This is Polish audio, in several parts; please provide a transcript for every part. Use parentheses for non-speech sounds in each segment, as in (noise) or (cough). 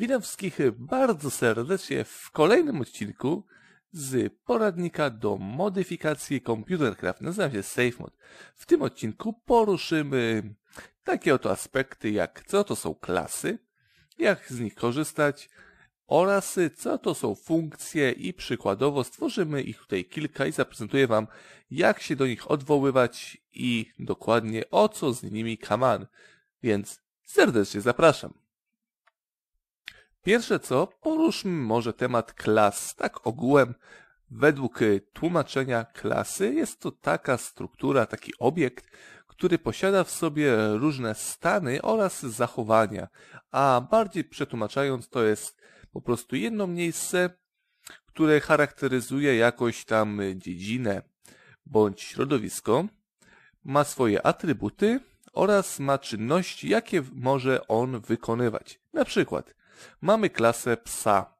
Witam wszystkich bardzo serdecznie w kolejnym odcinku z poradnika do modyfikacji Craft. Nazywam się SafeMod. W tym odcinku poruszymy takie oto aspekty jak co to są klasy, jak z nich korzystać oraz co to są funkcje i przykładowo stworzymy ich tutaj kilka i zaprezentuję Wam jak się do nich odwoływać i dokładnie o co z nimi kaman. Więc serdecznie zapraszam. Pierwsze co, poruszmy może temat klas. Tak ogółem, według y, tłumaczenia klasy jest to taka struktura, taki obiekt, który posiada w sobie różne stany oraz zachowania, a bardziej przetłumaczając to jest po prostu jedno miejsce, które charakteryzuje jakoś tam dziedzinę bądź środowisko, ma swoje atrybuty oraz ma czynności, jakie może on wykonywać. Na przykład mamy klasę psa.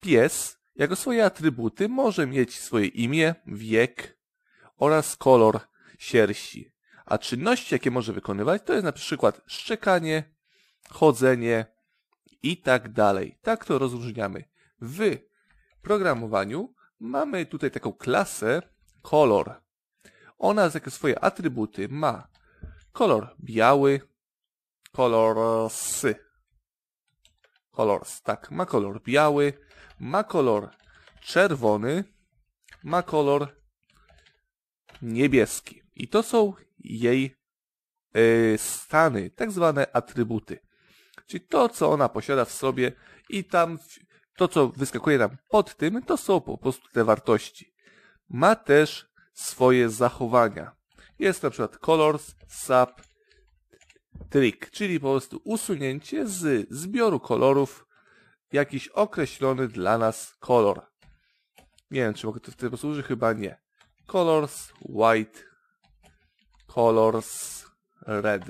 Pies jako swoje atrybuty może mieć swoje imię, wiek oraz kolor sierści. A czynności, jakie może wykonywać, to jest na przykład szczekanie, chodzenie i tak dalej. Tak to rozróżniamy. W programowaniu mamy tutaj taką klasę kolor. Ona jako swoje atrybuty ma kolor biały, kolor sy, Colors, tak, ma kolor biały, ma kolor czerwony, ma kolor niebieski. I to są jej y, stany, tak zwane atrybuty. Czyli to, co ona posiada w sobie i tam to, co wyskakuje nam pod tym, to są po prostu te wartości. Ma też swoje zachowania. Jest na przykład colors, sub, trick, czyli po prostu usunięcie z zbioru kolorów jakiś określony dla nas kolor. Nie wiem, czy mogę to w wtedy posłużyć, chyba nie. Colors white, colors red.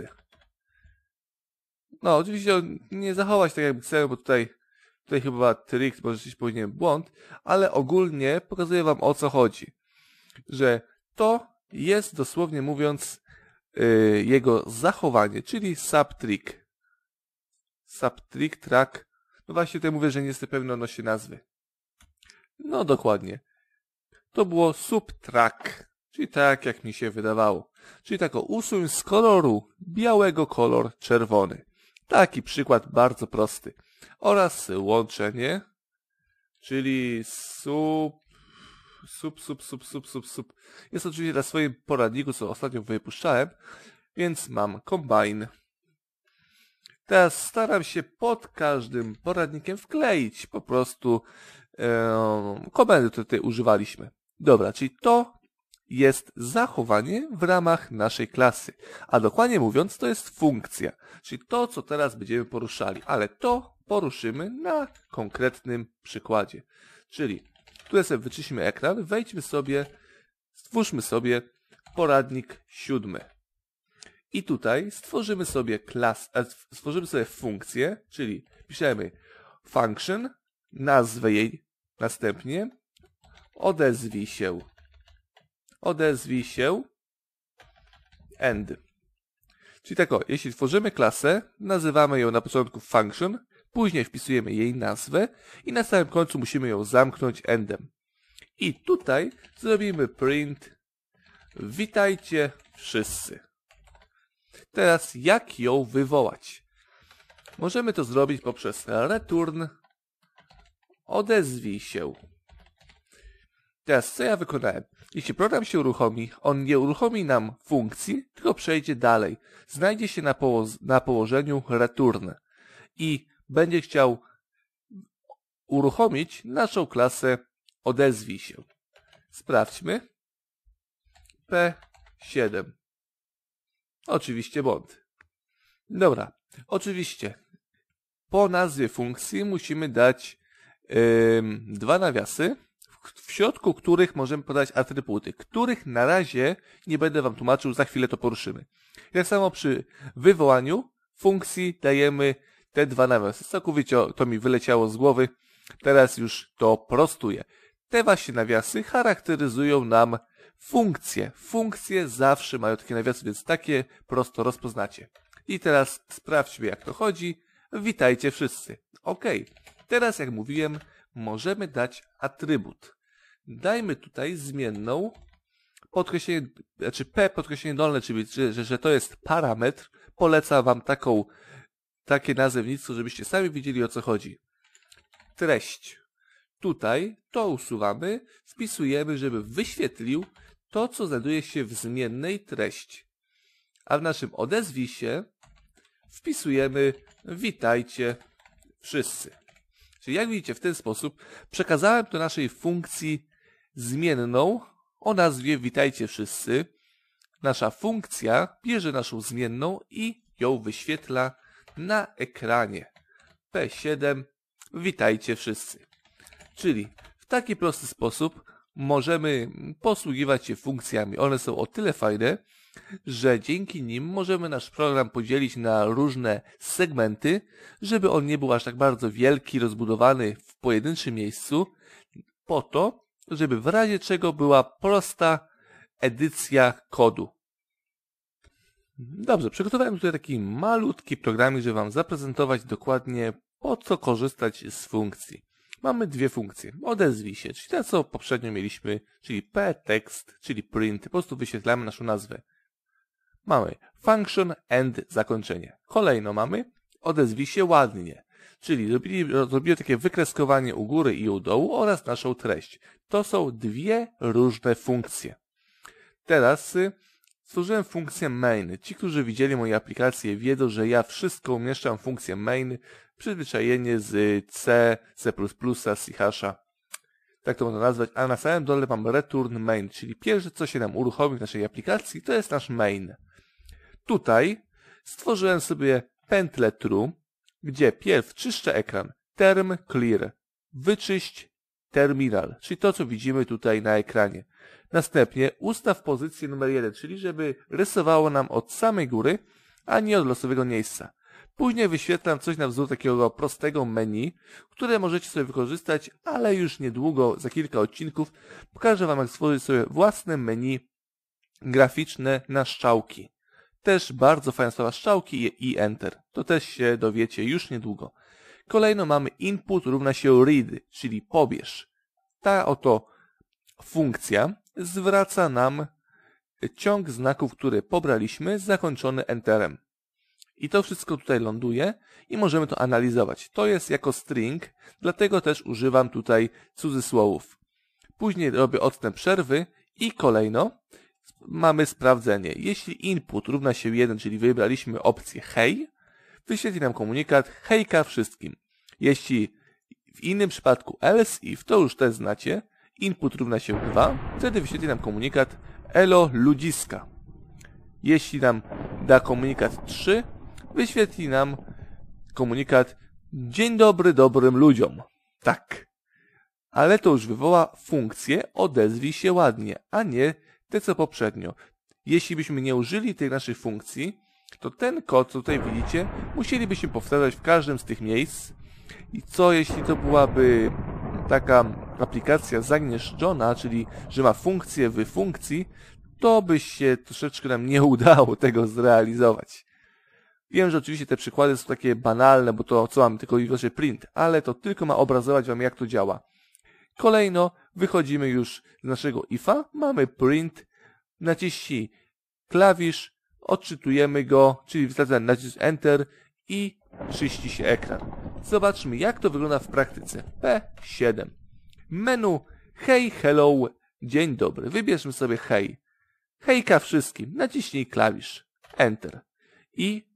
No, oczywiście nie zachować tak jakby chcemy, bo tutaj, tutaj chyba trick, może coś powinien błąd, ale ogólnie pokazuję wam o co chodzi. Że to jest dosłownie mówiąc Y, jego zachowanie, czyli subtrick. Subtrick, track. No właśnie tutaj mówię, że nie jestem pewny odnośnie nazwy. No dokładnie. To było subtrack, czyli tak jak mi się wydawało. Czyli tak o, usuń z koloru białego kolor czerwony. Taki przykład bardzo prosty. Oraz łączenie, czyli sub sub, sub, sub, sub, sub, sub. Jest oczywiście na swoim poradniku, co ostatnio wypuszczałem, więc mam combine. Teraz staram się pod każdym poradnikiem wkleić po prostu e, komendy, które tutaj używaliśmy. Dobra, czyli to jest zachowanie w ramach naszej klasy. A dokładnie mówiąc, to jest funkcja, czyli to, co teraz będziemy poruszali, ale to poruszymy na konkretnym przykładzie. Czyli Tutaj sobie wyczyśmy ekran, wejdźmy sobie, stwórzmy sobie poradnik siódmy. I tutaj stworzymy sobie klas, e, stworzymy sobie funkcję, czyli piszemy function, nazwę jej następnie, odezwij się, odezwij się, end. Czyli tak o, jeśli tworzymy klasę, nazywamy ją na początku function, Później wpisujemy jej nazwę i na samym końcu musimy ją zamknąć endem. I tutaj zrobimy print Witajcie wszyscy. Teraz jak ją wywołać? Możemy to zrobić poprzez return odezwij się. Teraz co ja wykonałem? Jeśli program się uruchomi, on nie uruchomi nam funkcji, tylko przejdzie dalej. Znajdzie się na, poło na położeniu return. I będzie chciał uruchomić naszą klasę Odezwij się. Sprawdźmy. P7. Oczywiście błąd. Dobra, oczywiście. Po nazwie funkcji musimy dać yy, dwa nawiasy, w, w środku których możemy podać atrybuty, których na razie nie będę Wam tłumaczył, za chwilę to poruszymy. Tak samo przy wywołaniu funkcji dajemy te dwa nawiasy całkowicie to mi wyleciało z głowy. Teraz już to prostuję. Te właśnie nawiasy charakteryzują nam funkcje. Funkcje zawsze mają takie nawiasy, więc takie prosto rozpoznacie. I teraz sprawdźmy jak to chodzi. Witajcie wszyscy. Ok, teraz jak mówiłem, możemy dać atrybut. Dajmy tutaj zmienną podkreślenie, znaczy P podkreślenie dolne, czyli że, że, że to jest parametr. Polecam Wam taką takie nazewnictwo, żebyście sami widzieli o co chodzi. Treść. Tutaj to usuwamy, wpisujemy, żeby wyświetlił to, co znajduje się w zmiennej treści. A w naszym odezwij się wpisujemy witajcie wszyscy. Czyli jak widzicie w ten sposób przekazałem to naszej funkcji zmienną o nazwie witajcie wszyscy. Nasza funkcja bierze naszą zmienną i ją wyświetla na ekranie. P7. Witajcie wszyscy. Czyli w taki prosty sposób możemy posługiwać się funkcjami. One są o tyle fajne, że dzięki nim możemy nasz program podzielić na różne segmenty, żeby on nie był aż tak bardzo wielki, rozbudowany w pojedynczym miejscu, po to, żeby w razie czego była prosta edycja kodu. Dobrze, przygotowałem tutaj taki malutki programik, żeby Wam zaprezentować dokładnie po co korzystać z funkcji. Mamy dwie funkcje. Odezwij się, czyli to co poprzednio mieliśmy, czyli ptext, czyli print. Po prostu wyświetlamy naszą nazwę. Mamy function end zakończenie. Kolejno mamy odezwij się ładnie, czyli zrobili, zrobiło takie wykreskowanie u góry i u dołu oraz naszą treść. To są dwie różne funkcje. Teraz y, Stworzyłem funkcję main. Ci, którzy widzieli moje aplikacje wiedzą, że ja wszystko umieszczam w funkcję main, przyzwyczajenie z y, C, C++, C Hasha. Tak to można nazwać. A na samym dole mam return main, czyli pierwsze, co się nam uruchomi w naszej aplikacji, to jest nasz main. Tutaj stworzyłem sobie pętlę true, gdzie pierw czyszczę ekran. Term clear. Wyczyść terminal, czyli to, co widzimy tutaj na ekranie. Następnie ustaw pozycję numer 1, czyli żeby rysowało nam od samej góry, a nie od losowego miejsca. Później wyświetlam coś na wzór takiego prostego menu, które możecie sobie wykorzystać, ale już niedługo, za kilka odcinków, pokażę Wam, jak stworzyć sobie własne menu graficzne na strzałki. Też bardzo fajna sprawa strzałki i enter. To też się dowiecie już niedługo. Kolejno mamy input równa się read, czyli pobierz. Ta oto funkcja zwraca nam ciąg znaków, które pobraliśmy, zakończony enterem. I to wszystko tutaj ląduje i możemy to analizować. To jest jako string, dlatego też używam tutaj cudzysłowów. Później robię odstęp przerwy i kolejno mamy sprawdzenie. Jeśli input równa się 1, czyli wybraliśmy opcję hej, wyświetli nam komunikat hejka wszystkim. Jeśli w innym przypadku else if, to już też znacie, input równa się 2, wtedy wyświetli nam komunikat elo ludziska. Jeśli nam da komunikat 3, wyświetli nam komunikat dzień dobry dobrym ludziom. Tak. Ale to już wywoła funkcję odezwij się ładnie, a nie te co poprzednio. Jeśli byśmy nie użyli tej naszej funkcji, to ten kod, co tutaj widzicie, musielibyśmy powtarzać w każdym z tych miejsc. I co jeśli to byłaby taka aplikacja zagnieszczona, czyli że ma funkcję w funkcji, to by się troszeczkę nam nie (laughs) udało tego zrealizować. Wiem, że oczywiście te przykłady są takie banalne, bo to co mamy tylko i wyłącznie print, ale to tylko ma obrazować Wam jak to działa. Kolejno wychodzimy już z naszego IFA, mamy print, naciśnij klawisz odczytujemy go, czyli wsadzamy nacisk Enter i czyści się ekran. Zobaczmy, jak to wygląda w praktyce. P7. Menu Hey hello, dzień dobry. Wybierzmy sobie hej. Hejka wszystkim. Naciśnij klawisz Enter. I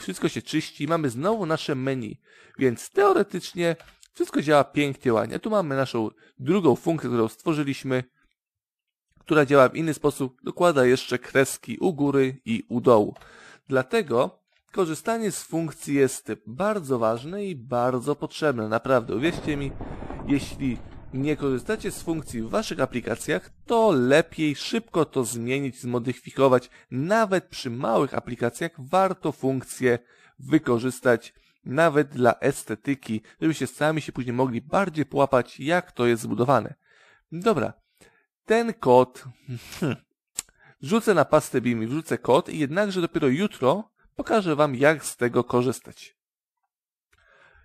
wszystko się czyści mamy znowu nasze menu. Więc teoretycznie wszystko działa pięknie, ładnie. Tu mamy naszą drugą funkcję, którą stworzyliśmy która działa w inny sposób, dokłada jeszcze kreski u góry i u dołu. Dlatego korzystanie z funkcji jest bardzo ważne i bardzo potrzebne. Naprawdę, uwierzcie mi, jeśli nie korzystacie z funkcji w Waszych aplikacjach, to lepiej szybko to zmienić, zmodyfikować. Nawet przy małych aplikacjach warto funkcje wykorzystać nawet dla estetyki, żebyście sami się później mogli bardziej połapać, jak to jest zbudowane. Dobra, ten kod. Hmm, wrzucę na pastę BIM i wrzucę kod, jednakże dopiero jutro pokażę Wam, jak z tego korzystać.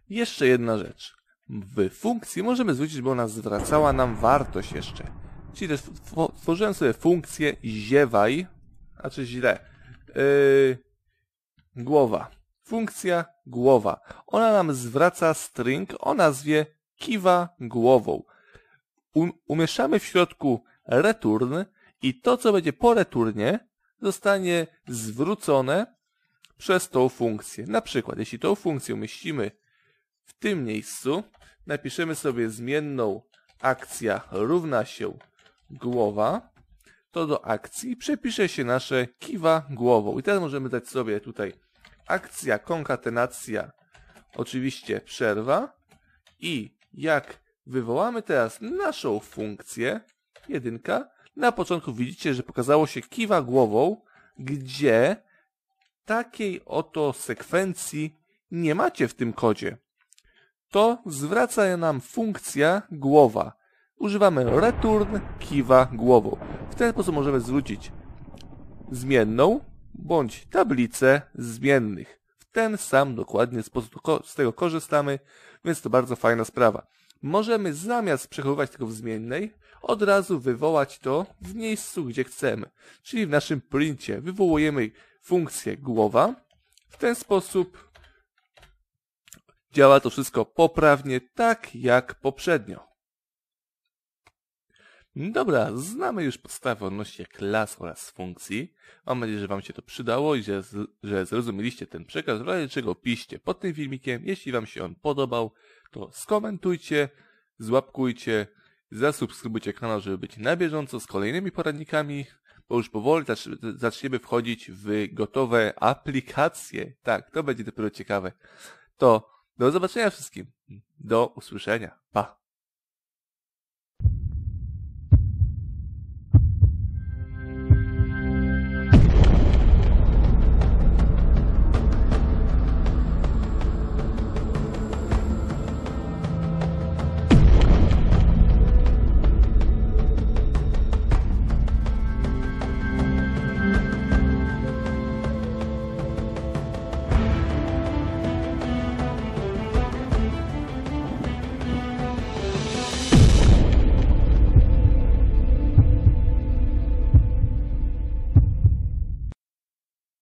Jeszcze jedna rzecz. W funkcji możemy zwrócić, bo ona zwracała nam wartość jeszcze. Czyli też tworzyłem sobie funkcję ziewaj, a czy źle, yy, głowa. Funkcja głowa. Ona nam zwraca string o nazwie kiwa głową. U, um-, umieszamy w środku return i to, co będzie po returnie, zostanie zwrócone przez tą funkcję. Na przykład, jeśli tą funkcję umieścimy w tym miejscu, napiszemy sobie zmienną akcja równa się głowa, to do akcji przepisze się nasze kiwa głową. I teraz możemy dać sobie tutaj akcja, konkatenacja, oczywiście przerwa i jak wywołamy teraz naszą funkcję, jedynka, na początku widzicie, że pokazało się kiwa głową, gdzie takiej oto sekwencji nie macie w tym kodzie. To zwraca nam funkcja głowa. Używamy return kiwa głową. W ten sposób możemy zwrócić zmienną bądź tablicę zmiennych. W ten sam dokładnie sposób z tego korzystamy, więc to bardzo fajna sprawa. Możemy zamiast przechowywać tego w zmiennej, od razu wywołać to w miejscu, gdzie chcemy. Czyli w naszym printie wywołujemy funkcję głowa. W ten sposób działa to wszystko poprawnie, tak jak poprzednio. Dobra, znamy już podstawę odnośnie klas oraz funkcji. Mam nadzieję, że Wam się to przydało i że, że zrozumieliście ten przekaz, w razie czego piszcie pod tym filmikiem. Jeśli Wam się on podobał, to skomentujcie, złapkujcie, Zasubskrybujcie kanał, żeby być na bieżąco z kolejnymi poradnikami, bo już powoli zaczniemy wchodzić w gotowe aplikacje. Tak, to będzie dopiero ciekawe. To do zobaczenia wszystkim. Do usłyszenia. Pa!